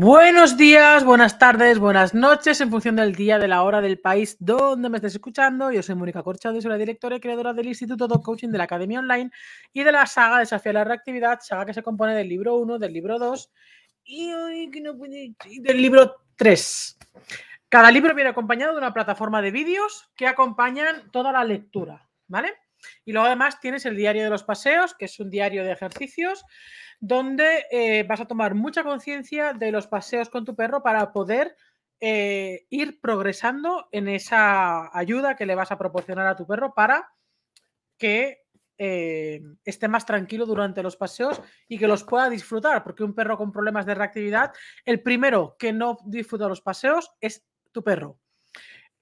Buenos días, buenas tardes, buenas noches, en función del día, de la hora, del país donde me estés escuchando. Yo soy Mónica Corchado, soy la directora y creadora del Instituto de Coaching de la Academia Online y de la saga Desafía la Reactividad, saga que se compone del libro 1, del libro 2 y, del libro 3. Cada libro viene acompañado de una plataforma de vídeos que acompañan toda la lectura, ¿vale? Y luego además tienes el diario de los paseos, que es un diario de ejercicios donde eh, vas a tomar mucha conciencia de los paseos con tu perro para poder eh, ir progresando en esa ayuda que le vas a proporcionar a tu perro para que eh, esté más tranquilo durante los paseos y que los pueda disfrutar, porque un perro con problemas de reactividad, el primero que no disfruta los paseos es tu perro.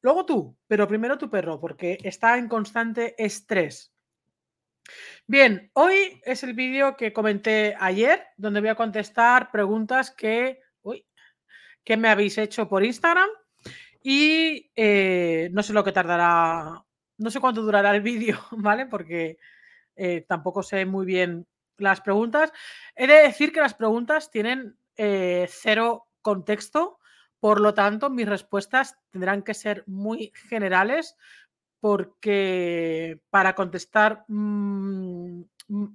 Luego tú, pero primero tu perro, porque está en constante estrés. Bien, hoy es el vídeo que comenté ayer, donde voy a contestar preguntas que, me habéis hecho por Instagram y eh, no sé lo que tardará, no sé cuánto durará el vídeo, ¿vale? Porque eh, tampoco sé muy bien las preguntas. He de decir que las preguntas tienen eh, cero contexto, por lo tanto mis respuestas tendrán que ser muy generales, porque para contestar mm, mm,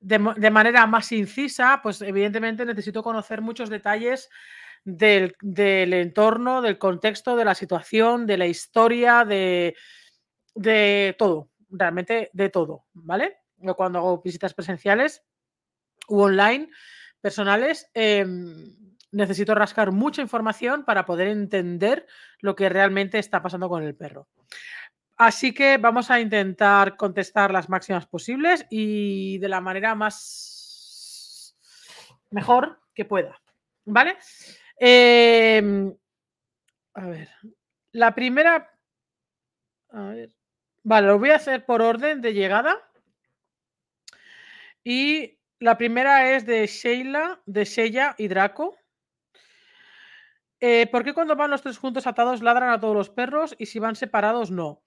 de, manera más incisa, pues evidentemente necesito conocer muchos detalles del, entorno, del contexto, de la situación, de la historia, de, todo, realmente de todo, ¿vale? cuando hago visitas presenciales u online, personales, em, necesito rascar mucha información para poder entender lo que realmente está pasando con el perro. Así que vamos a intentar contestar las máximas posibles y de la manera más mejor que pueda. ¿Vale? Em, a ver. La primera. Vale, lo voy a hacer por orden de llegada. Y la primera es de Sheila, de Sheila y Draco. Eh, ¿Por qué cuando van los tres juntos atados ladran a todos los perros y si van separados no?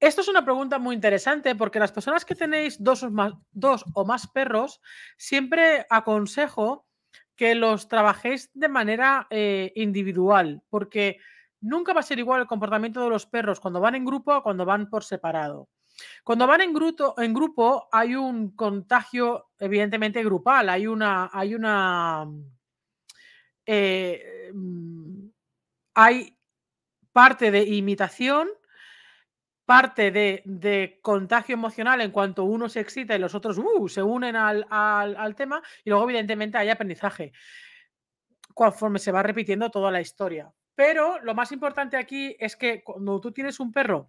Esto es una pregunta muy interesante porque las personas que tenéis dos o más, dos o más perros, siempre aconsejo que los trabajéis de manera eh, individual, porque nunca va a ser igual el comportamiento de los perros cuando van en grupo o cuando van por separado. Cuando van en grupo, en grupo hay un contagio evidentemente grupal, hay una, hay una, eh, mm, hay parte de imitación parte de, contagio emocional en cuanto uno se excita y los otros uh, se unen al, tema y luego evidentemente hay aprendizaje conforme se va repitiendo toda la historia. Pero lo más importante aquí es que cuando tú tienes un perro,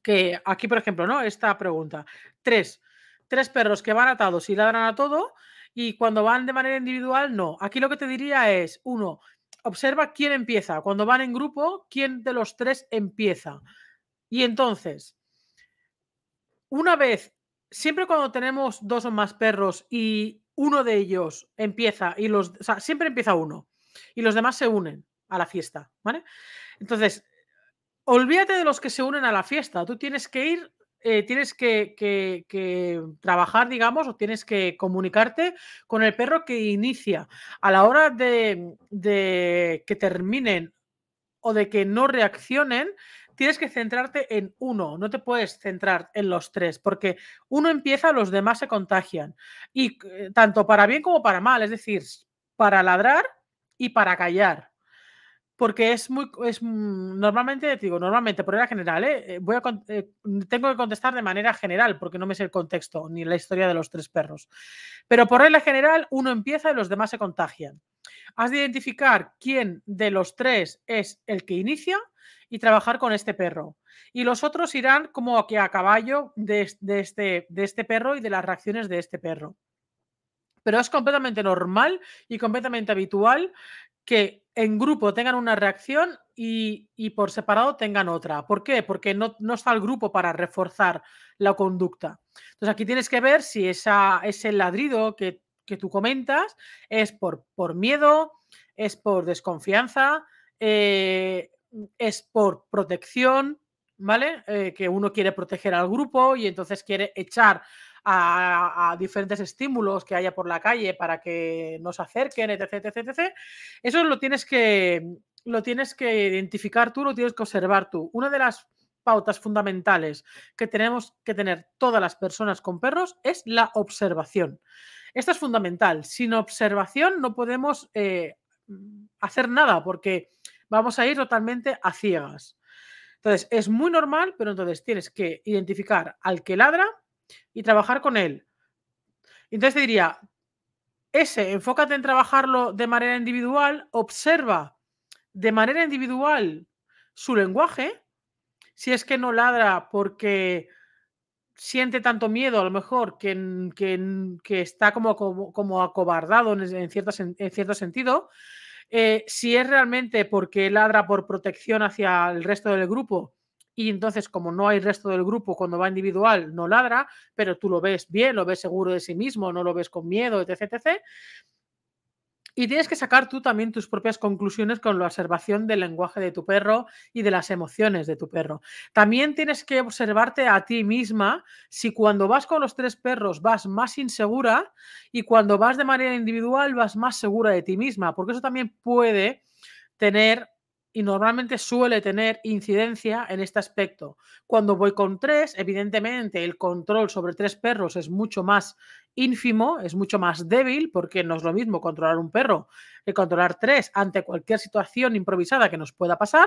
que aquí por ejemplo, ¿no? Esta pregunta, tres, tres perros que van atados y ladran a todo y cuando van de manera individual, no. Aquí lo que te diría es, uno, observa quién empieza. Cuando van en grupo, quién de los tres empieza. Y entonces, una vez, siempre cuando tenemos dos o más perros y uno de ellos empieza y los, siempre empieza uno y los demás se unen a la fiesta, ¿vale? Entonces, olvídate de los que se unen a la fiesta, tú tienes que ir, eh, tienes que, trabajar, digamos, o tienes que comunicarte con el perro que inicia. A la hora de, de que terminen o de que no reaccionen, tienes que centrarte en uno, no te puedes centrar en los tres, porque uno empieza, los demás se contagian. Y eh, tanto para bien como para mal, es decir, para ladrar y para callar. Porque es muy, es mm, normalmente, digo, normalmente, por regla general, ¿eh? Eh, Voy a, tengo que contestar de manera general, porque no me sé el contexto ni la historia de los tres perros. Pero por regla general, uno empieza y los demás se contagian. Has de identificar quién de los tres es el que inicia y trabajar con este perro. Y los otros irán como que a caballo de, este, de este perro y de las reacciones de este perro. Pero es completamente normal y completamente habitual que en grupo tengan una reacción y, por separado tengan otra. ¿Por qué? Porque no, está el grupo para reforzar la conducta. Entonces aquí tienes que ver si ese ladrido que que tú comentas es por, por miedo, es por desconfianza, eh, es por protección, ¿vale? Eh, que uno quiere proteger al grupo y entonces quiere echar a, diferentes estímulos que haya por la calle para que nos acerquen, etc, etc, etc. Eso lo tienes que, lo tienes que identificar tú, lo tienes que observar tú. Una de las pautas fundamentales que tenemos que tener todas las personas con perros es la observación. Esto es fundamental. Sin observación no podemos eh, hacer nada porque vamos a ir totalmente a ciegas. Entonces, es muy normal, pero entonces tienes que identificar al que ladra y trabajar con él. Entonces te diría, ese, enfócate en trabajarlo de manera individual, observa de manera individual su lenguaje, si es que no ladra porque siente tanto miedo a lo mejor que, que, está como, como, acobardado en, cierto, en cierto sentido, eh, si es realmente porque ladra por protección hacia el resto del grupo y entonces como no hay resto del grupo cuando va individual no ladra, pero tú lo ves bien, lo ves seguro de sí mismo, no lo ves con miedo, etc. etc y tienes que sacar tú también tus propias conclusiones con la observación del lenguaje de tu perro y de las emociones de tu perro. También tienes que observarte a ti misma si cuando vas con los tres perros vas más insegura y cuando vas de manera individual vas más segura de ti misma, porque eso también puede tener y normalmente suele tener incidencia en este aspecto. Cuando voy con tres, evidentemente el control sobre tres perros es mucho más ínfimo, es mucho más débil, porque no es lo mismo controlar un perro que controlar tres ante cualquier situación improvisada que nos pueda pasar,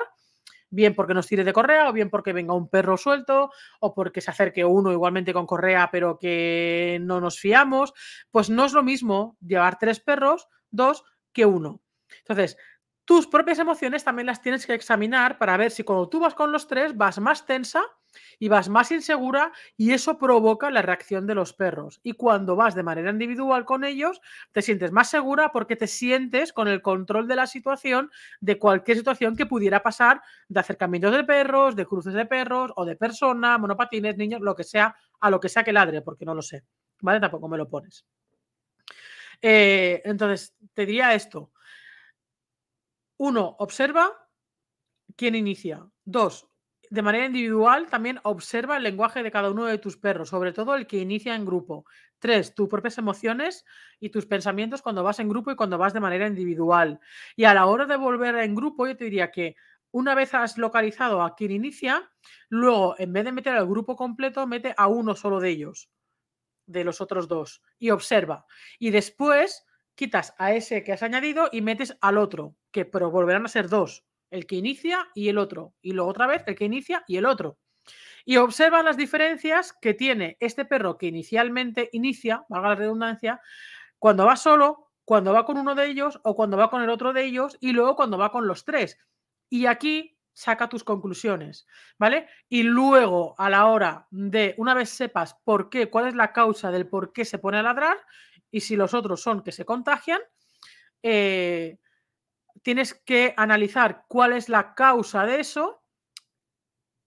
bien porque nos tire de correa, o bien porque venga un perro suelto, o porque se acerque uno igualmente con correa, pero que no nos fiamos, pues no es lo mismo llevar tres perros, dos, que uno. Entonces, tus propias emociones también las tienes que examinar para ver si cuando tú vas con los tres vas más tensa y vas más insegura y eso provoca la reacción de los perros. Y cuando vas de manera individual con ellos, te sientes más segura porque te sientes con el control de la situación, de cualquier situación que pudiera pasar, de acercamientos de perros, de cruces de perros o de persona, monopatines, niños, lo que sea, a lo que sea que ladre, porque no lo sé. ¿Vale? Tampoco me lo pones. Eh, entonces, te diría esto. Uno, observa quién inicia. Dos, de manera individual, también observa el lenguaje de cada uno de tus perros, sobre todo el que inicia en grupo. Tres, tus propias emociones y tus pensamientos cuando vas en grupo y cuando vas de manera individual. Y a la hora de volver en grupo, yo te diría que una vez has localizado a quien inicia, luego en vez de meter al grupo completo, mete a uno solo de ellos, de los otros dos, y observa. Y después quitas a ese que has añadido y metes al otro, que pero volverán a ser dos el que inicia y el otro, y luego otra vez el que inicia y el otro. Y observa las diferencias que tiene este perro que inicialmente inicia, valga la redundancia, cuando va solo, cuando va con uno de ellos o cuando va con el otro de ellos y luego cuando va con los tres. Y aquí saca tus conclusiones, ¿vale? Y luego, a la hora de, una vez sepas por qué, cuál es la causa del por qué se pone a ladrar y si los otros son que se contagian, eh, tienes que analizar cuál es la causa de eso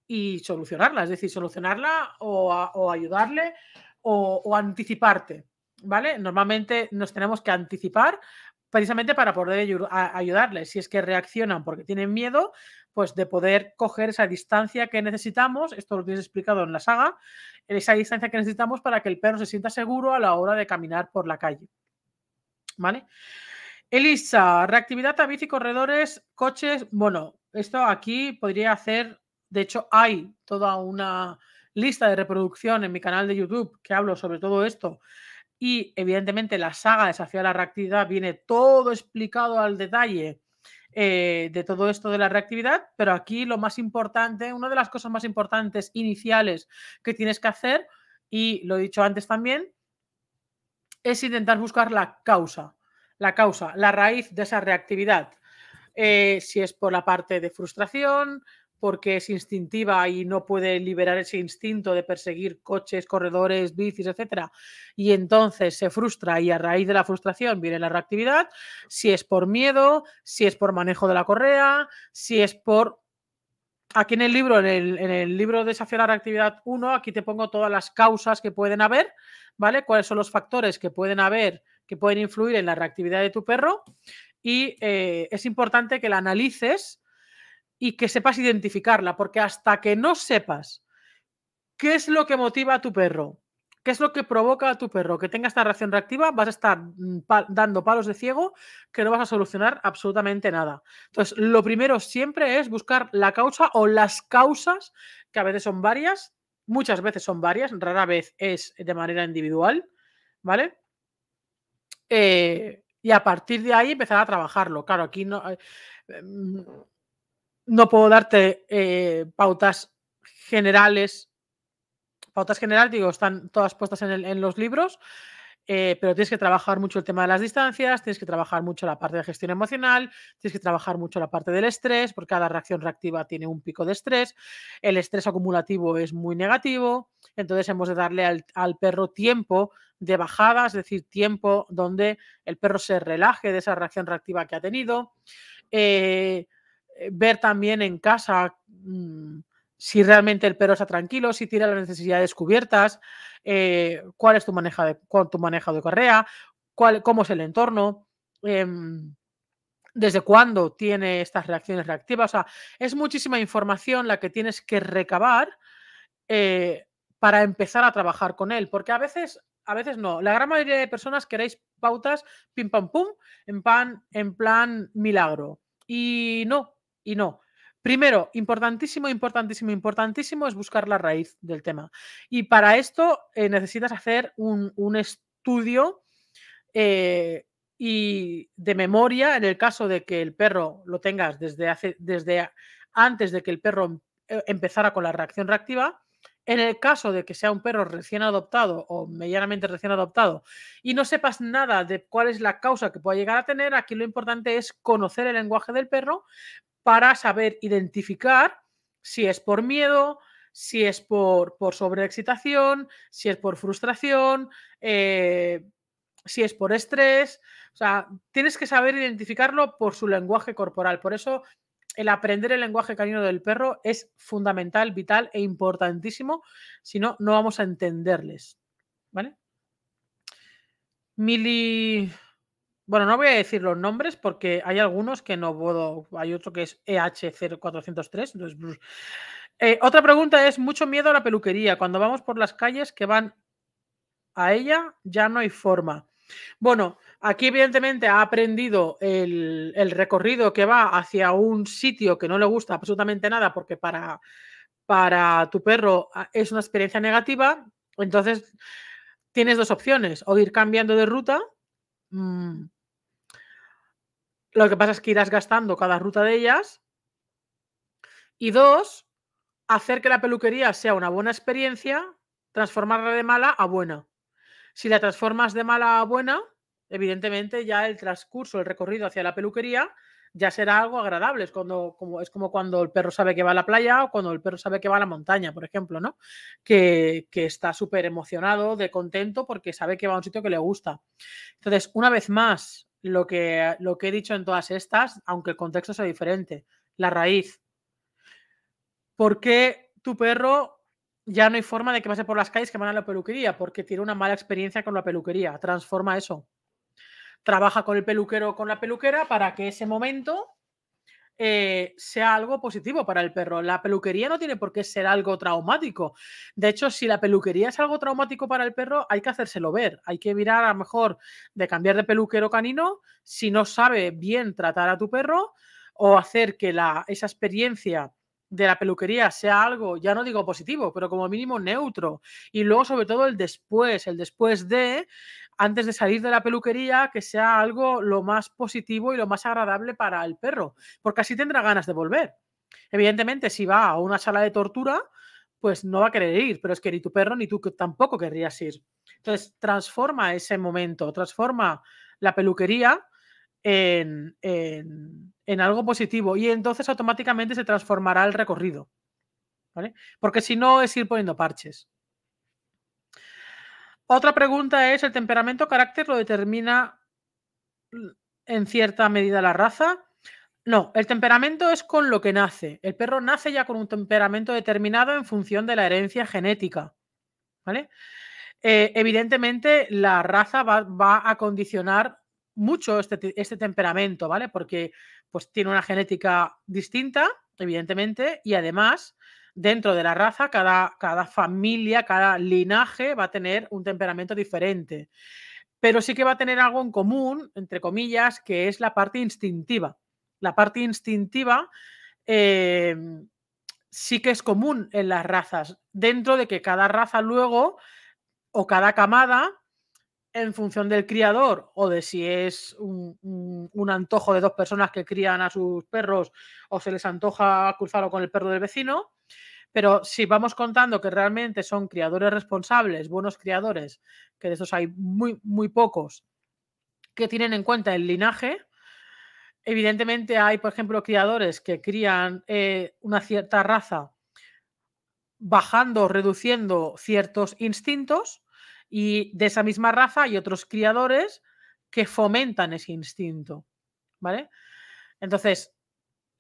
y solucionarla, es decir, solucionarla o, ayudarle o, anticiparte, ¿vale? Normalmente nos tenemos que anticipar precisamente para poder ayudarle, Si es que reaccionan porque tienen miedo, pues de poder coger esa distancia que necesitamos, esto lo tienes explicado en la saga, esa distancia que necesitamos para que el perro se sienta seguro a la hora de caminar por la calle, ¿vale? Elisa, reactividad a bici, corredores, coches. Bueno, esto aquí podría hacer, de hecho hay toda una lista de reproducción en mi canal de YouTube que hablo sobre todo esto. Y evidentemente la saga Desafío a la Reactividad viene todo explicado al detalle eh, de todo esto de la reactividad, pero aquí lo más importante, una de las cosas más importantes iniciales que tienes que hacer, y lo he dicho antes también, es intentar buscar la causa la causa, la raíz de esa reactividad. Eh, si es por la parte de frustración, porque es instintiva y no puede liberar ese instinto de perseguir coches, corredores, bicis, etcétera, y entonces se frustra y a raíz de la frustración viene la reactividad, si es por miedo, si es por manejo de la correa, si es por aquí en el libro, en el, libro Desafío a la Reactividad 1, aquí te pongo todas las causas que pueden haber, ¿vale? ¿Cuáles son los factores que pueden haber que pueden influir en la reactividad de tu perro y eh, es importante que la analices y que sepas identificarla, porque hasta que no sepas qué es lo que motiva a tu perro, qué es lo que provoca a tu perro que tenga esta reacción reactiva, vas a estar mm, dando palos de ciego que no vas a solucionar absolutamente nada. Entonces, lo primero siempre es buscar la causa o las causas, que a veces son varias, muchas veces son varias, rara vez es de manera individual, ¿vale? Eh, y a partir de ahí empezar a trabajarlo. Claro, aquí no, eh, mm, no puedo darte eh, pautas generales. Pautas generales, digo, están todas puestas en los libros, eh, pero tienes que trabajar mucho el tema de las distancias, tienes que trabajar mucho la parte de gestión emocional, tienes que trabajar mucho la parte del estrés, porque cada reacción reactiva tiene un pico de estrés, el estrés acumulativo es muy negativo, entonces hemos de darle al, perro tiempo de bajada, es decir, tiempo donde el perro se relaje de esa reacción reactiva que ha tenido. Eh, eh, ver también en casa... Mm, si realmente el perro está tranquilo, si tira las necesidades cubiertas, eh, cuál es tu manejo de, correa, tu de cuál, cómo es el entorno, em, desde cuándo tiene estas reacciones reactivas. O sea, es muchísima información la que tienes que recabar eh, para empezar a trabajar con él, porque a veces, a veces no. La gran mayoría de personas queréis pautas pim pam pum en, pan, en plan milagro. Y no, y no. Primero, importantísimo, importantísimo, importantísimo es buscar la raíz del tema. Y para esto eh, necesitas hacer un, estudio eh, y de memoria, en el caso de que el perro lo tengas desde, hace, desde antes de que el perro eh, empezara con la reacción reactiva, en el caso de que sea un perro recién adoptado o medianamente recién adoptado y no sepas nada de cuál es la causa que pueda llegar a tener, aquí lo importante es conocer el lenguaje del perro para saber identificar si es por miedo, si es por, sobreexcitación, si es por frustración, eh, si es por estrés. O sea, tienes que saber identificarlo por su lenguaje corporal. Por eso el aprender el lenguaje canino del perro es fundamental, vital e importantísimo. Si no, no vamos a entenderles. ¿Vale? Mili bueno, no voy a decir los nombres porque hay algunos que no puedo. Hay otro que es e EH0403, otra pregunta es: mucho miedo a la peluquería. Cuando vamos por las calles que van a ella, ya no hay forma. Bueno, aquí evidentemente ha aprendido el, recorrido que va hacia un sitio que no le gusta absolutamente nada porque para, para tu perro ah, es una experiencia negativa. Entonces tienes dos opciones: o ir cambiando de ruta Mm. lo que pasa es que irás gastando cada ruta de ellas. Y dos, hacer que la peluquería sea una buena experiencia, transformarla de mala a buena. Si la transformas de mala a buena, evidentemente ya el transcurso, el recorrido hacia la peluquería ya será algo agradable. Es, cuando, como, es como cuando el perro sabe que va a la playa o cuando el perro sabe que va a la montaña, por ejemplo, ¿no? Que, que está súper emocionado, de contento, porque sabe que va a un sitio que le gusta. Entonces, una vez más, lo que, lo que he dicho en todas estas, aunque el contexto sea diferente, la raíz. ¿Por qué tu perro ya no hay forma de que pase por las calles que van a la peluquería? Porque tiene una mala experiencia con la peluquería. Transforma eso trabaja con el peluquero o con la peluquera para que ese momento eh, sea algo positivo para el perro. La peluquería no tiene por qué ser algo traumático. De hecho, si la peluquería es algo traumático para el perro, hay que hacérselo ver. Hay que mirar a lo mejor de cambiar de peluquero canino si no sabe bien tratar a tu perro o hacer que la, esa experiencia de la peluquería sea algo, ya no digo positivo, pero como mínimo neutro. Y luego, sobre todo, el después, el después de antes de salir de la peluquería, que sea algo lo más positivo y lo más agradable para el perro, porque así tendrá ganas de volver. Evidentemente, si va a una sala de tortura, pues no va a querer ir, pero es que ni tu perro ni tú tampoco querrías ir. Entonces, transforma ese momento, transforma la peluquería en, algo positivo y entonces automáticamente se transformará el recorrido. ¿vale? Porque si no, es ir poniendo parches. Otra pregunta es, ¿el temperamento carácter lo determina en cierta medida la raza? No, el temperamento es con lo que nace. El perro nace ya con un temperamento determinado en función de la herencia genética. ¿Vale? Eh, evidentemente, la raza va, a condicionar mucho este, este, temperamento, ¿vale? Porque pues, tiene una genética distinta, evidentemente, y además dentro de la raza, cada, cada familia, cada linaje va a tener un temperamento diferente. Pero sí que va a tener algo en común, entre comillas, que es la parte instintiva. La parte instintiva eh, sí que es común en las razas, dentro de que cada raza luego o cada camada, en función del criador o de si es un, un, antojo de dos personas que crían a sus perros o se les antoja cruzarlo con el perro del vecino, pero si vamos contando que realmente son criadores responsables, buenos criadores, que de esos hay muy, muy pocos, que tienen en cuenta el linaje, evidentemente hay, por ejemplo, criadores que crían eh, una cierta raza bajando, reduciendo ciertos instintos y de esa misma raza hay otros criadores que fomentan ese instinto, ¿vale? Entonces,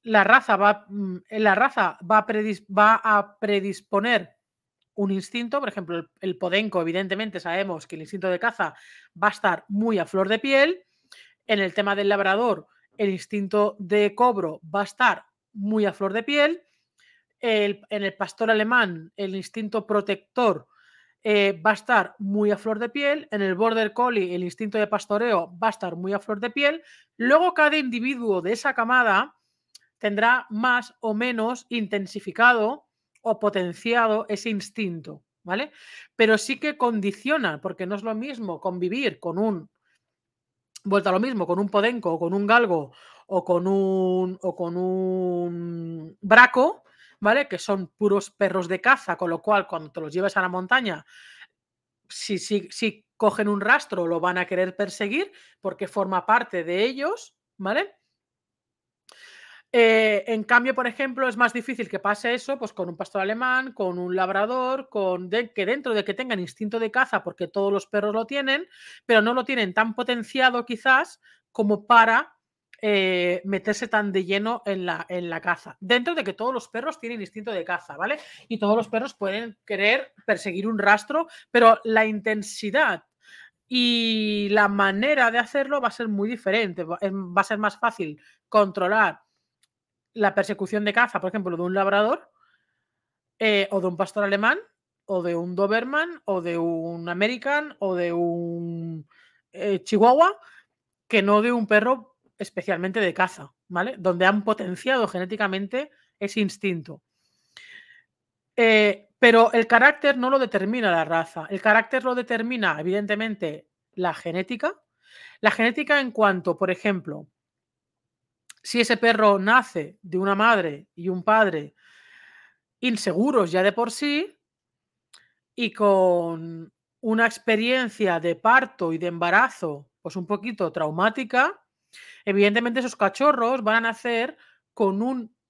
la raza va, mm, eh, la raza va, a, va a predisponer un instinto, por ejemplo, el, podenco, evidentemente sabemos que el instinto de caza va a estar muy a flor de piel. En el tema del labrador, el instinto de cobro va a estar muy a flor de piel. en el pastor alemán, el instinto protector eh, va a estar muy a flor de piel. En el border collie, el instinto de pastoreo va a estar muy a flor de piel. Luego, cada individuo de esa camada tendrá más o menos intensificado o potenciado ese instinto, ¿vale? Pero sí que condiciona, porque no es lo mismo convivir con un, vuelta a lo mismo, con un podenco o con un galgo o con un, o con un braco, ¿vale? Que son puros perros de caza, con lo cual cuando te los llevas a la montaña, si, si, si cogen un rastro lo van a querer perseguir porque forma parte de ellos, ¿vale? Eh, en cambio, por ejemplo, es más difícil que pase eso pues, con un pastor alemán, con un labrador, con que dentro de que tengan instinto de caza, porque todos los perros lo tienen, pero no lo tienen tan potenciado quizás como para eh, meterse tan de lleno en la, en la caza. Dentro de que todos los perros tienen instinto de caza, ¿vale? Y todos los perros pueden querer perseguir un rastro, pero la intensidad y la manera de hacerlo va a ser muy diferente. Va a ser más fácil controlar la persecución de caza, por ejemplo, de un labrador eh, o de un pastor alemán o de un Doberman o de un American o de un eh, Chihuahua que no de un perro especialmente de caza, ¿vale? Donde han potenciado genéticamente ese instinto. Eh, pero el carácter no lo determina la raza, el carácter lo determina evidentemente la genética. La genética en cuanto, por ejemplo, si ese perro nace de una madre y un padre inseguros ya de por sí y con una experiencia de parto y de embarazo pues un poquito traumática, evidentemente esos cachorros van a nacer con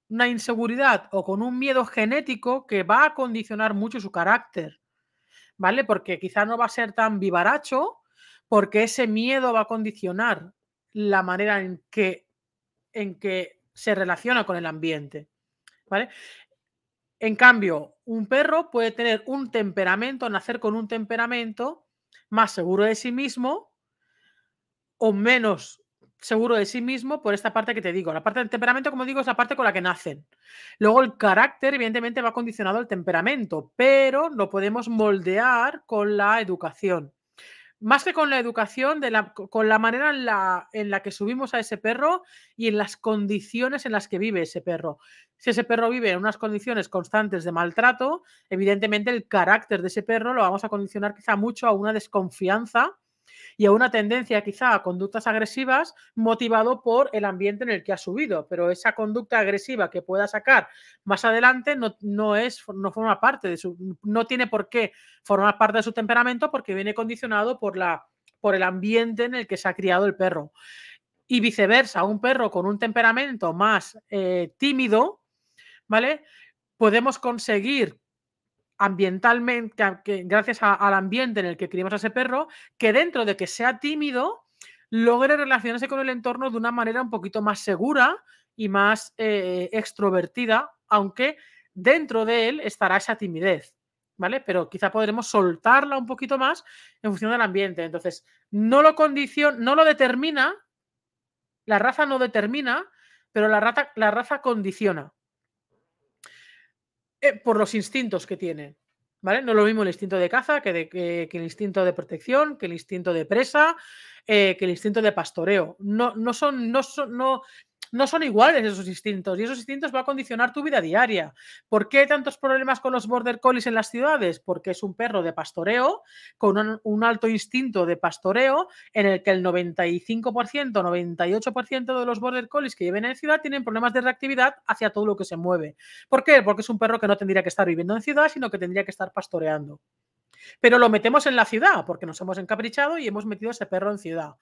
una inseguridad o con un miedo genético que va a condicionar mucho su carácter, ¿vale? Porque quizá no va a ser tan vivaracho porque ese miedo va a condicionar la manera en que en que se relaciona con el ambiente. En cambio, un perro puede tener un temperamento, nacer con un temperamento más seguro de sí mismo o menos seguro de sí mismo por esta parte que te digo. La parte del temperamento, como digo, es la parte con la que nacen. Luego el carácter, evidentemente, va condicionado al temperamento, pero lo podemos moldear con la educación más que con la educación, de la, con la manera en la, en la, que subimos a ese perro y en las condiciones en las que vive ese perro. Si ese perro vive en unas condiciones constantes de maltrato, evidentemente el carácter de ese perro lo vamos a condicionar quizá mucho a una desconfianza y a una tendencia quizá a conductas agresivas motivado por el ambiente en el que ha subido, pero esa conducta agresiva que pueda sacar más adelante no, es, no forma parte de su, no tiene por qué formar parte de su temperamento porque viene condicionado por la por el ambiente en el que se ha criado el perro. Y viceversa, un perro con un temperamento más eh, tímido, ¿vale? Podemos conseguir ambientalmente, gracias al ambiente en el que criamos a ese perro, que dentro de que sea tímido, logre relacionarse con el entorno de una manera un poquito más segura y más eh, extrovertida, aunque dentro de él estará esa timidez, ¿vale? Pero quizá podremos soltarla un poquito más en función del ambiente. Entonces, no lo condiciona, no lo determina, la raza no determina, pero la, rata, la raza condiciona. Eh, por los instintos que tiene, ¿Vale? No es lo mismo el instinto de caza que, el instinto de protección, que el instinto de presa, eh, que el instinto de pastoreo. No, no son, no son, no, no son iguales esos instintos y esos instintos va a condicionar tu vida diaria. ¿Por qué tantos problemas con los border collies en las ciudades? Porque es un perro de pastoreo con un, alto instinto de pastoreo en el que el 95%, 98% de los border collies que lleven en ciudad tienen problemas de reactividad hacia todo lo que se mueve. ¿Por qué? Porque es un perro que no tendría que estar viviendo en ciudad, sino que tendría que estar pastoreando pero lo metemos en la ciudad porque nos hemos encaprichado y hemos metido ese perro en ciudad.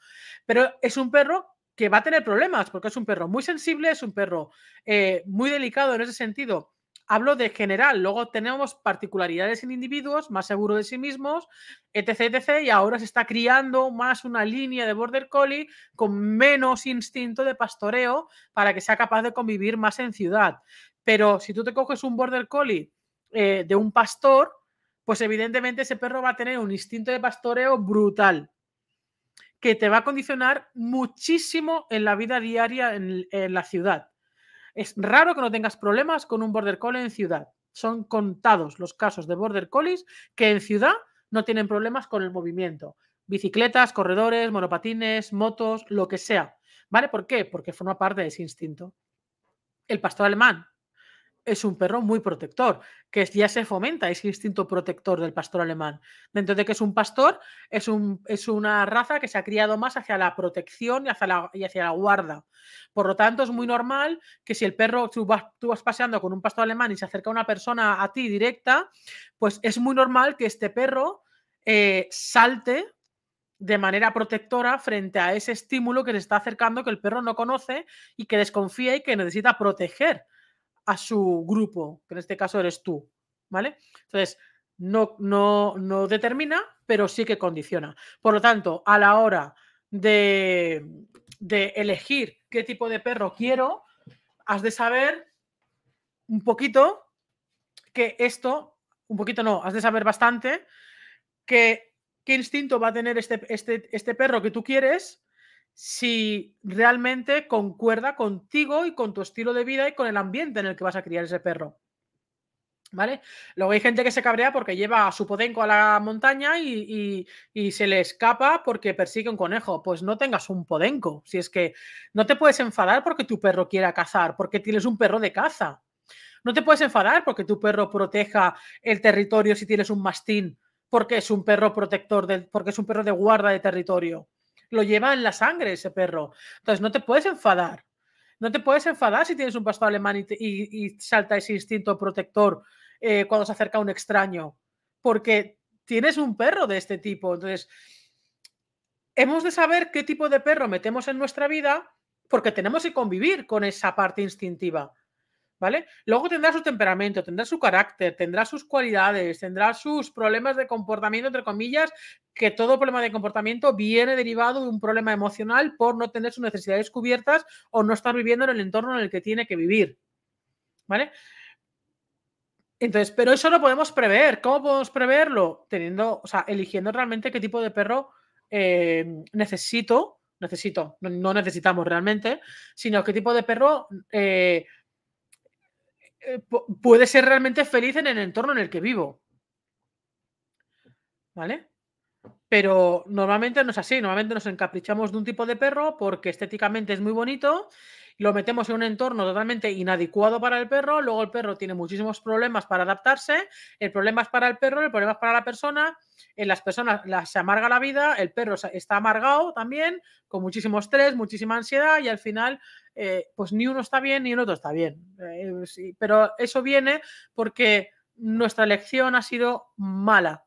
Pero es un perro que va a tener problemas, porque es un perro muy sensible, es un perro eh, muy delicado en ese sentido. Hablo de general, luego tenemos particularidades en individuos, más seguros de sí mismos, etc, etc. Y ahora se está criando más una línea de Border Collie con menos instinto de pastoreo para que sea capaz de convivir más en ciudad. Pero si tú te coges un Border Collie eh, de un pastor, pues evidentemente ese perro va a tener un instinto de pastoreo brutal que te va a condicionar muchísimo en la vida diaria en, la ciudad. Es raro que no tengas problemas con un border collie en ciudad. Son contados los casos de border collies que en ciudad no tienen problemas con el movimiento. Bicicletas, corredores, monopatines, motos, lo que sea. ¿Vale? ¿Por qué? Porque forma parte de ese instinto. El pastor alemán es un perro muy protector, que ya se fomenta ese instinto protector del pastor alemán. Dentro de que es un pastor, es, un, es una raza que se ha criado más hacia la protección y hacia la, y hacia la guarda. Por lo tanto, es muy mm. normal que si el perro, tú vas, tú vas paseando con un pastor alemán y se acerca una persona a ti directa, pues es muy normal que este perro eh, salte de manera protectora frente a ese estímulo que le está acercando que el perro no conoce y que desconfía y que necesita proteger a su grupo, que en este caso eres tú, ¿vale? Entonces, no, no, no determina, pero sí que condiciona. Por lo tanto, a la hora de, de elegir qué tipo de perro quiero, has de saber un poquito que esto, un poquito no, has de saber bastante que qué instinto va a tener este, este, este perro que tú quieres si realmente concuerda contigo y con tu estilo de vida y con el ambiente en el que vas a criar ese perro. ¿Vale? Luego hay gente que se cabrea porque lleva a su podenco a la montaña y, se le escapa porque persigue un conejo. Pues no tengas un podenco. Si es que no te puedes enfadar porque tu perro quiera cazar, porque tienes un perro de caza. No te puedes enfadar porque tu perro proteja el territorio si tienes un mastín, porque es un perro protector, porque es un perro de guarda de territorio. Lo lleva en la sangre ese perro. Entonces no te puedes enfadar. No te puedes enfadar si tienes un pastor alemán y, salta ese instinto protector eh, cuando se acerca un extraño. Porque tienes un perro de este tipo. Entonces, hemos de saber qué tipo de perro metemos en nuestra vida porque tenemos que convivir con esa parte instintiva. ¿vale? Luego tendrá su temperamento, tendrá su carácter, tendrá sus cualidades, tendrá sus problemas de comportamiento, entre comillas, que todo problema de comportamiento viene derivado de un problema emocional por no tener sus necesidades cubiertas o no estar viviendo en el entorno en el que tiene que vivir, ¿vale? Entonces, pero eso lo podemos prever. ¿Cómo podemos preverlo? Teniendo, o sea, eligiendo realmente qué tipo de perro eh, necesito, necesito, no, necesitamos realmente, sino qué tipo de perro eh, eh, puede ser realmente feliz en el entorno en el que vivo. ¿Vale? Pero normalmente no es así, normalmente nos encaprichamos de un tipo de perro porque estéticamente es muy bonito, lo metemos en un entorno totalmente inadecuado para el perro, luego el perro tiene muchísimos problemas para adaptarse, el problema es para el perro, el problema es para la persona, en las personas las, se amarga la vida, el perro está amargado también, con muchísimo estrés, muchísima ansiedad y al final eh, pues ni uno está bien ni el otro está bien. Eh, pero eso viene porque nuestra elección ha sido mala.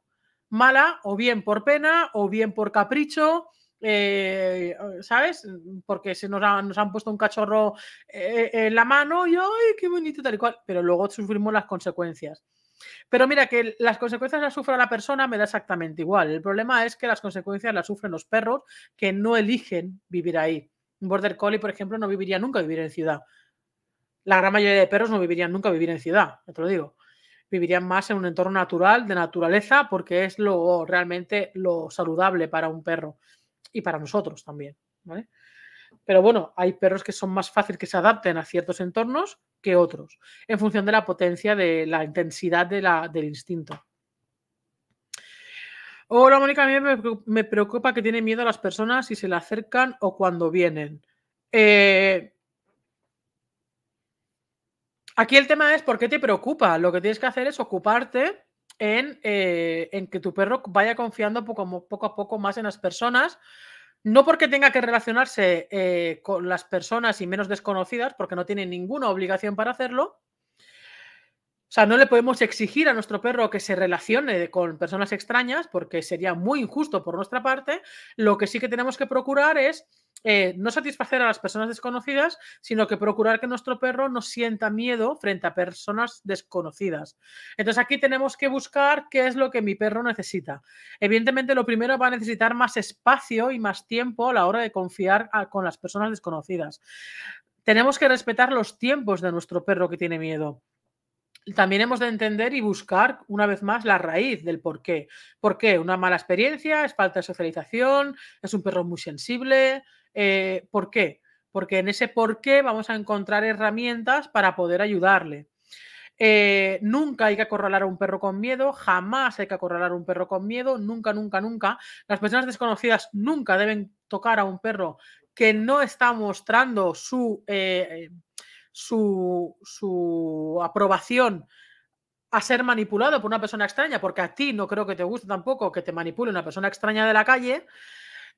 Mala o bien por pena o bien por capricho. Eh, ¿Sabes? Porque se nos, nos, han puesto un cachorro en la mano y ¡ay, qué bonito! tal y cual. Pero luego sufrimos las consecuencias. Pero mira, que las consecuencias las sufre la persona me da exactamente igual. El problema es que las consecuencias las sufren los perros que no eligen vivir ahí. Un border collie, por ejemplo, no viviría nunca vivir en ciudad. La gran mayoría de perros no vivirían nunca vivir en ciudad, ya te lo digo. Vivirían más en un entorno natural, de naturaleza, porque es lo realmente lo saludable para un perro y para nosotros también. Pero bueno, hay perros que son más fáciles que se adapten a ciertos entornos que otros, en función de la potencia, de la intensidad del instinto. Hola Mónica, a mí me preocupa que tiene miedo a las personas si se le acercan o cuando vienen. Eh, aquí el tema es por qué te preocupa. Lo que tienes que hacer es ocuparte en, eh, que tu perro vaya confiando poco, a poco más en las personas. No porque tenga que relacionarse eh, con las personas y menos desconocidas, porque no tiene ninguna obligación para hacerlo, o sea, no le podemos exigir a nuestro perro que se relacione con personas extrañas porque sería muy injusto por nuestra parte. Lo que sí que tenemos que procurar es eh, no satisfacer a las personas desconocidas, sino que procurar que nuestro perro no sienta miedo frente a personas desconocidas. Entonces aquí tenemos que buscar qué es lo que mi perro necesita. Evidentemente lo primero va a necesitar más espacio y más tiempo a la hora de confiar con las personas desconocidas. Tenemos que respetar los tiempos de nuestro perro que tiene miedo también hemos de entender y buscar una vez más la raíz del por qué. ¿Por qué? ¿Una mala experiencia? ¿Es falta de socialización? ¿Es un perro muy sensible? Eh, ¿Por qué? Porque en ese por qué vamos a encontrar herramientas para poder ayudarle. Eh, nunca hay que acorralar a un perro con miedo, jamás hay que acorralar a un perro con miedo, nunca, nunca, nunca. Las personas desconocidas nunca deben tocar a un perro que no está mostrando su, eh, su aprobación a ser manipulado por una persona extraña, porque a ti no creo que te guste tampoco que te manipule una persona extraña de la calle.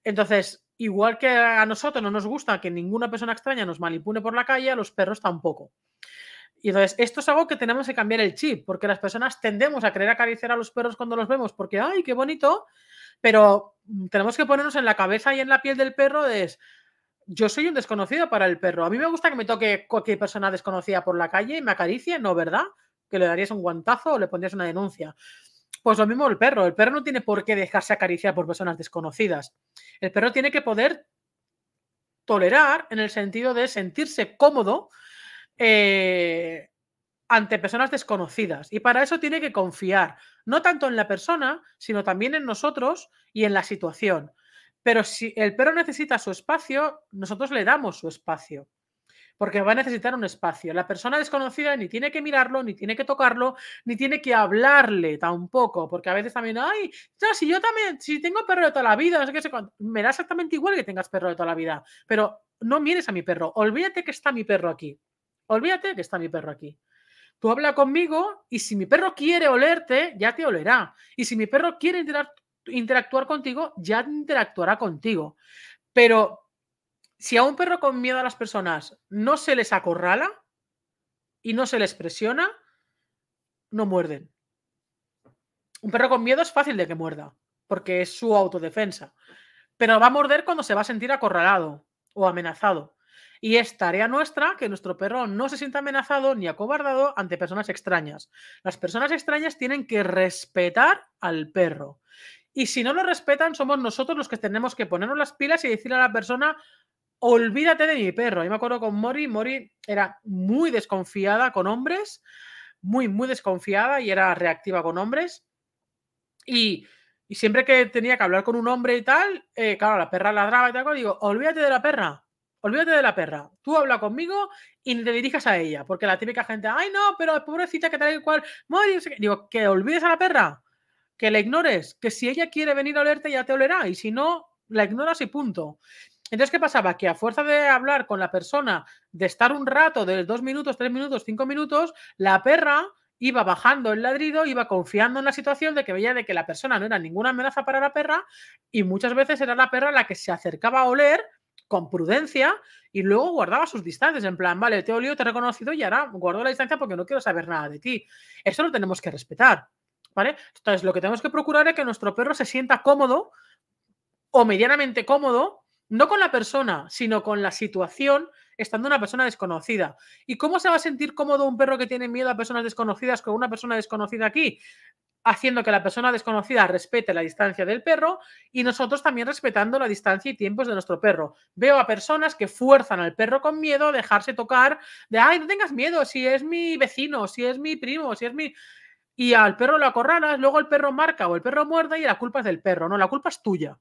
Entonces, igual que a nosotros no nos gusta que ninguna persona extraña nos manipule por la calle, a los perros tampoco. Y entonces, esto es algo que tenemos que cambiar el chip, porque las personas tendemos a querer acariciar a los perros cuando los vemos, porque, ay, qué bonito, pero mm, tenemos que ponernos en la cabeza y en la piel del perro, es, yo soy un desconocido para el perro. A mí me gusta que me toque cualquier persona desconocida por la calle y me acaricie, ¿no, verdad? Que le darías un guantazo o le pondrías una denuncia. Pues lo mismo el perro. El perro no tiene por qué dejarse acariciar por personas desconocidas. El perro tiene que poder tolerar en el sentido de sentirse cómodo eh, ante personas desconocidas. Y para eso tiene que confiar, no tanto en la persona, sino también en nosotros y en la situación. Pero si el perro necesita su espacio, nosotros le damos su espacio, porque va a necesitar un espacio. La persona desconocida ni tiene que mirarlo, ni tiene que tocarlo, ni tiene que hablarle tampoco, porque a veces también, ay, si yo también, si tengo perro de toda la vida, no sé me da exactamente igual que tengas perro de toda la vida, pero no mires a mi perro, olvídate que está mi perro aquí, olvídate que está mi perro aquí. Tú habla conmigo y si mi perro quiere olerte, ya te olerá. Y si mi perro quiere entrar interactuar contigo, ya interactuará contigo. Pero si a un perro con miedo a las personas no se les acorrala y no se les presiona, no muerden. Un perro con miedo es fácil de que muerda, porque es su autodefensa. Pero va a morder cuando se va a sentir acorralado o amenazado. Y es tarea nuestra que nuestro perro no se sienta amenazado ni acobardado ante personas extrañas. Las personas extrañas tienen que respetar al perro. Y si no lo respetan, somos nosotros los que tenemos que ponernos las pilas y decirle a la persona, olvídate de mi perro. Yo me acuerdo con Mori, Mori era muy desconfiada con hombres, muy, muy desconfiada y era reactiva con hombres. Y, y siempre que tenía que hablar con un hombre y tal, eh, claro, la perra ladraba y tal, digo, olvídate de la perra, olvídate de la perra. Tú habla conmigo y te dirijas a ella, porque la típica gente, ay no, pero pobrecita que tal y cual, Mori, digo, que olvides a la perra que la ignores, que si ella quiere venir a olerte ya te olerá y si no, la ignoras y punto. Entonces, ¿qué pasaba? Que a fuerza de hablar con la persona, de estar un rato, de dos minutos, tres minutos, cinco minutos, la perra iba bajando el ladrido, iba confiando en la situación de que veía de que la persona no era ninguna amenaza para la perra y muchas veces era la perra la que se acercaba a oler con prudencia y luego guardaba sus distancias, en plan, vale, te he olido, te he reconocido y ahora guardo la distancia porque no quiero saber nada de ti. Eso lo tenemos que respetar. Entonces, lo que tenemos que procurar es que nuestro perro se sienta cómodo o medianamente cómodo, no con la persona, sino con la situación, estando una persona desconocida. ¿Y cómo se va a sentir cómodo un perro que tiene miedo a personas desconocidas con una persona desconocida aquí? haciendo que la persona desconocida respete la distancia del perro y nosotros también respetando la distancia y tiempos de nuestro perro. Veo a personas que fuerzan al perro con miedo a dejarse tocar de, ay, no tengas miedo, si es mi vecino, si es mi primo, si es mi y al perro lo acorralas, luego el perro marca o el perro muerde y la culpa es del perro. No, la culpa es tuya.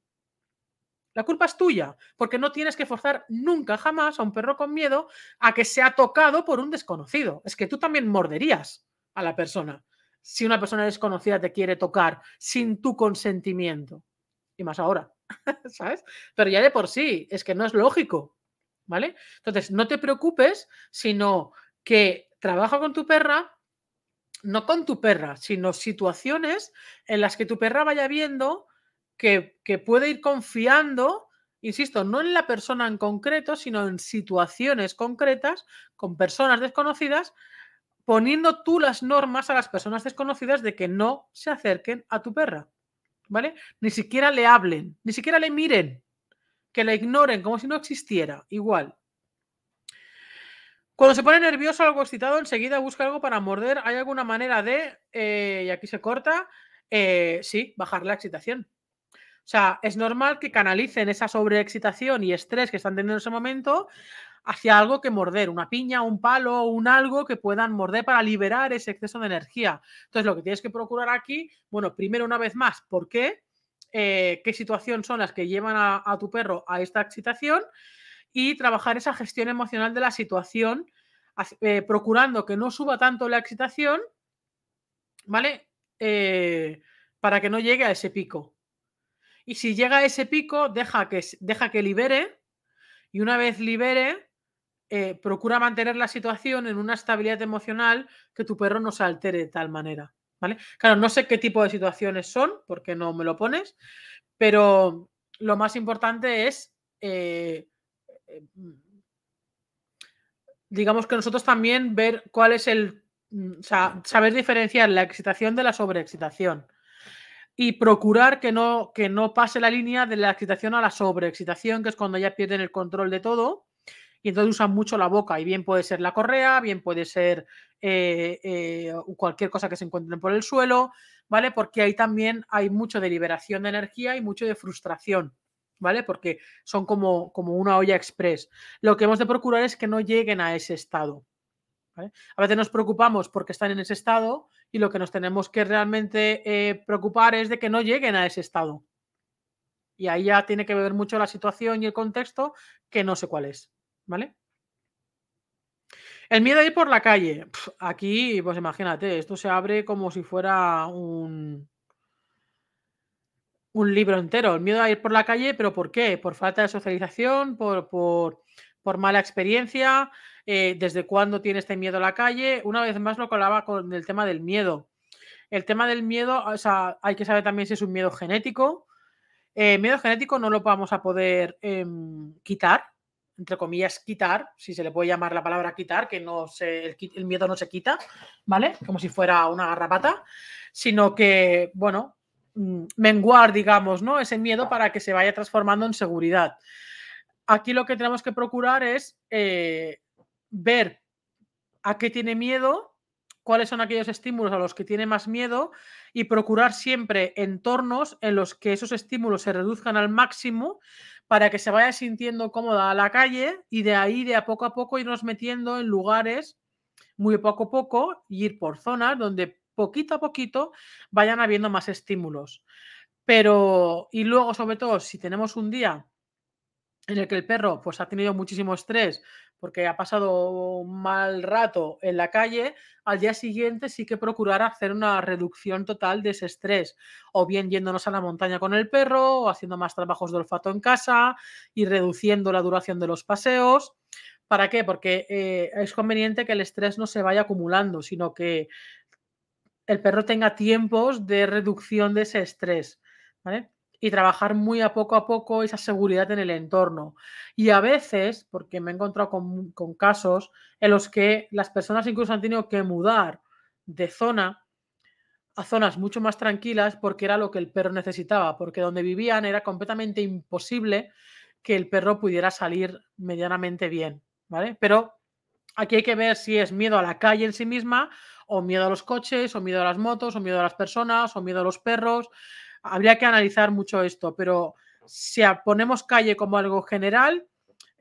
La culpa es tuya, porque no tienes que forzar nunca jamás a un perro con miedo a que sea tocado por un desconocido. Es que tú también morderías a la persona si una persona desconocida te quiere tocar sin tu consentimiento. Y más ahora, ¿sabes? Pero ya de por sí, es que no es lógico, ¿vale? Entonces, no te preocupes, sino que trabaja con tu perra no con tu perra, sino situaciones en las que tu perra vaya viendo que, puede ir confiando, insisto, no en la persona en concreto, sino en situaciones concretas con personas desconocidas, poniendo tú las normas a las personas desconocidas de que no se acerquen a tu perra, ¿vale? Ni siquiera le hablen, ni siquiera le miren, que la ignoren como si no existiera, igual. Cuando se pone nervioso o algo excitado, enseguida busca algo para morder. ¿Hay alguna manera de, eh, y aquí se corta, eh, sí, bajar la excitación? O sea, es normal que canalicen esa sobreexcitación y estrés que están teniendo en ese momento hacia algo que morder, una piña, un palo, un algo que puedan morder para liberar ese exceso de energía. Entonces, lo que tienes que procurar aquí, bueno, primero una vez más, ¿por qué? Eh, ¿Qué situación son las que llevan a tu perro a esta excitación? y trabajar esa gestión emocional de la situación, eh, procurando que no suba tanto la excitación, ¿vale? Eh, para que no llegue a ese pico. Y si llega a ese pico, deja que, deja que libere y una vez libere, eh, procura mantener la situación en una estabilidad emocional que tu perro no se altere de tal manera. ¿vale? Claro, no sé qué tipo de situaciones son, porque no me lo pones, pero lo más importante es eh, digamos que nosotros también ver cuál es el, mm, saber diferenciar la excitación de la sobreexcitación y procurar que no, que no pase la línea de la excitación a la sobreexcitación, que es cuando ya pierden el control de todo y entonces usan mucho la boca y bien puede ser la correa, bien puede ser eh, eh, cualquier cosa que se encuentren por el suelo, ¿vale? Porque ahí también hay mucho de liberación de energía y mucho de frustración. ¿vale? Porque son como, como una olla express. Lo que hemos de procurar es que no lleguen a ese estado. A veces nos preocupamos porque están en ese estado y lo que nos tenemos que realmente eh, preocupar es de que no lleguen a ese estado. Y ahí ya tiene que ver mucho la situación y el contexto, que no sé cuál es, ¿vale? El miedo a ir por la calle. aquí, pues imagínate, esto se abre como si fuera un, un libro entero. El miedo a ir por la calle, pero ¿por qué? ¿Por falta de socialización? ¿Por, mala experiencia? Eh, ¿Desde cuándo tiene este miedo a la calle? Una vez más lo colaba con el tema del miedo. El tema del miedo, o sea, hay que saber también si es un miedo genético. El eh, miedo genético no lo vamos a poder em, quitar, entre comillas, quitar, si se le puede llamar la palabra quitar, que no el, el, miedo no se quita, ¿vale? Como si fuera una garrapata, sino que, bueno, Mm, menguar, digamos, ¿no? Ese miedo para que se vaya transformando en seguridad. Aquí lo que tenemos que procurar es eh, ver a qué tiene miedo, cuáles son aquellos estímulos a los que tiene más miedo y procurar siempre entornos en los que esos estímulos se reduzcan al máximo para que se vaya sintiendo cómoda a la calle y de ahí de a poco a poco irnos metiendo en lugares muy poco a poco y ir por zonas donde poquito a poquito vayan habiendo más estímulos. Pero, y luego, sobre todo, si tenemos un día en el que el perro pues, ha tenido muchísimo estrés porque ha pasado un mal rato en la calle, al día siguiente sí que procurar hacer una reducción total de ese estrés, o bien yéndonos a la montaña con el perro, o haciendo más trabajos de olfato en casa y reduciendo la duración de los paseos. ¿Para qué? Porque eh, es conveniente que el estrés no se vaya acumulando, sino que el perro tenga tiempos de reducción de ese estrés, ¿vale? Y trabajar muy a poco a poco esa seguridad en el entorno. Y a veces, porque me he encontrado con, casos en los que las personas incluso han tenido que mudar de zona a zonas mucho más tranquilas porque era lo que el perro necesitaba, porque donde vivían era completamente imposible que el perro pudiera salir medianamente bien, ¿vale? Pero Aquí hay que ver si es miedo a la calle en sí misma, o miedo a los coches, o miedo a las motos, o miedo a las personas, o miedo a los perros. Habría que analizar mucho esto, pero si ponemos calle como algo general,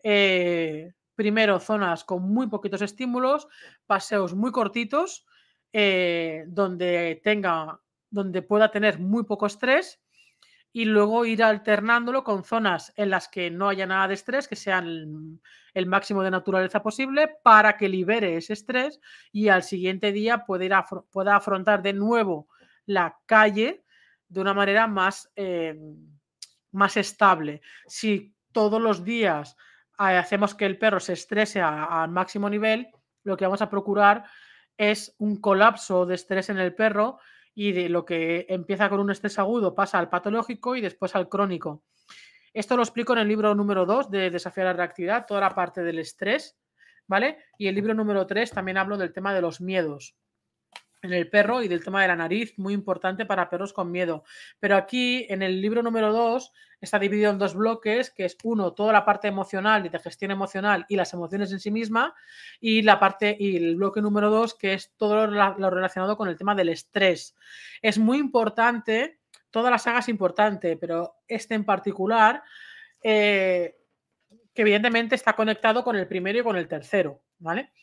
eh, primero zonas con muy poquitos estímulos, paseos muy cortitos, eh, donde tenga, donde pueda tener muy poco estrés y luego ir alternándolo con zonas en las que no haya nada de estrés, que sean el, máximo de naturaleza posible, para que libere ese estrés y al siguiente día pueda, pueda afrontar de nuevo la calle de una manera más, eh, más estable. Si todos los días eh, hacemos que el perro se estrese al máximo nivel, lo que vamos a procurar es un colapso de estrés en el perro y de lo que empieza con un estrés agudo pasa al patológico y después al crónico. Esto lo explico en el libro número 2 de Desafiar la Reactividad, toda la parte del estrés, ¿vale? Y el libro número 3 también hablo del tema de los miedos, en el perro y del tema de la nariz, muy importante para perros con miedo. Pero aquí, en el libro número 2, está dividido en dos bloques, que es uno, toda la parte emocional y de gestión emocional y las emociones en sí misma, y la parte, y el bloque número 2, que es todo lo, relacionado con el tema del estrés. Es muy importante, toda la saga es importante, pero este en particular, eh, que evidentemente está conectado con el primero y con el tercero, ¿vale?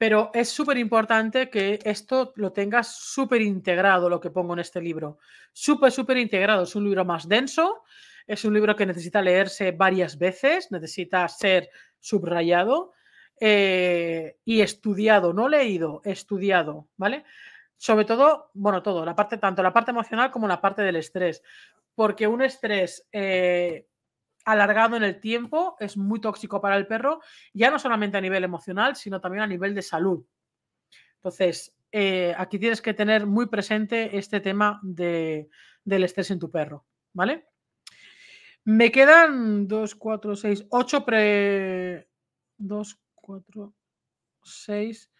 Pero es súper importante que esto lo tengas súper integrado, lo que pongo en este libro. Súper, súper integrado. Es un libro más denso, es un libro que necesita leerse varias veces, necesita ser subrayado eh, y estudiado, no leído, estudiado, ¿vale? Sobre todo, bueno, todo, la parte, tanto la parte emocional como la parte del estrés. Porque un estrés eh, alargado en el tiempo es muy tóxico para el perro, ya no solamente a nivel emocional, sino también a nivel de salud. Entonces, eh, aquí tienes que tener muy presente este tema del estrés en tu perro, ¿vale? Me quedan 2, 4, 6, 8 2, 4, 6,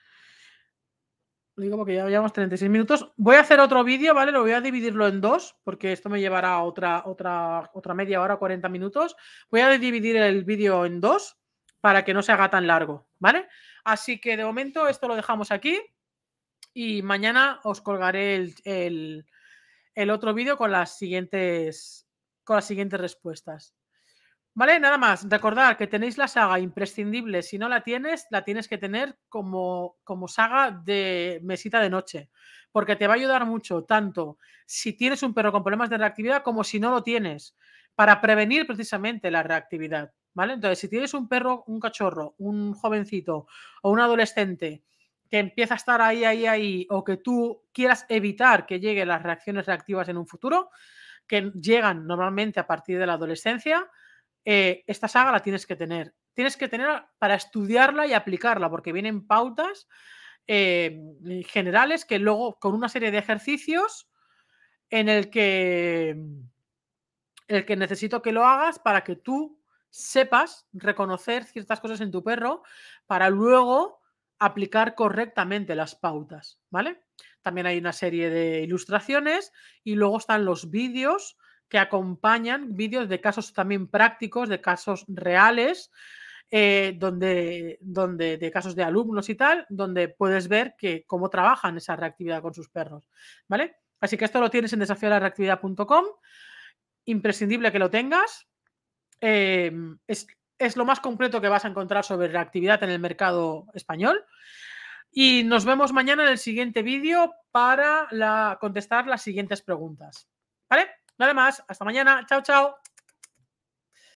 digo porque ya llevamos 36 minutos. Voy a hacer otro vídeo, ¿vale? Lo voy a dividirlo en dos, porque esto me llevará otra, otra, otra media hora, 40 minutos. Voy a dividir el vídeo en dos para que no se haga tan largo, ¿vale? Así que de momento esto lo dejamos aquí y mañana os colgaré el, el, el otro vídeo con las siguientes con las siguientes respuestas. Vale, nada más. Recordar que tenéis la saga imprescindible. Si no la tienes, la tienes que tener como, como saga de mesita de noche. Porque te va a ayudar mucho, tanto si tienes un perro con problemas de reactividad como si no lo tienes, para prevenir precisamente la reactividad. ¿Vale? Entonces, si tienes un perro, un cachorro, un jovencito o un adolescente que empieza a estar ahí, ahí, ahí, o que tú quieras evitar que lleguen las reacciones reactivas en un futuro, que llegan normalmente a partir de la adolescencia, eh, esta saga la tienes que tener. Tienes que tener para estudiarla y aplicarla, porque vienen pautas eh, generales que luego, con una serie de ejercicios, en el que, el que necesito que lo hagas para que tú sepas reconocer ciertas cosas en tu perro para luego aplicar correctamente las pautas, ¿vale? También hay una serie de ilustraciones y luego están los vídeos que acompañan vídeos de casos también prácticos, de casos reales, eh, donde, donde, de casos de alumnos y tal, donde puedes ver que cómo trabajan esa reactividad con sus perros. ¿Vale? Así que esto lo tienes en desafiolareactividad.com. Imprescindible que lo tengas. Em, es, lo más completo que vas a encontrar sobre reactividad en el mercado español. Y nos vemos mañana en el siguiente vídeo para contestar las siguientes preguntas. ¿Vale? Nada más, hasta mañana. Chao, chao.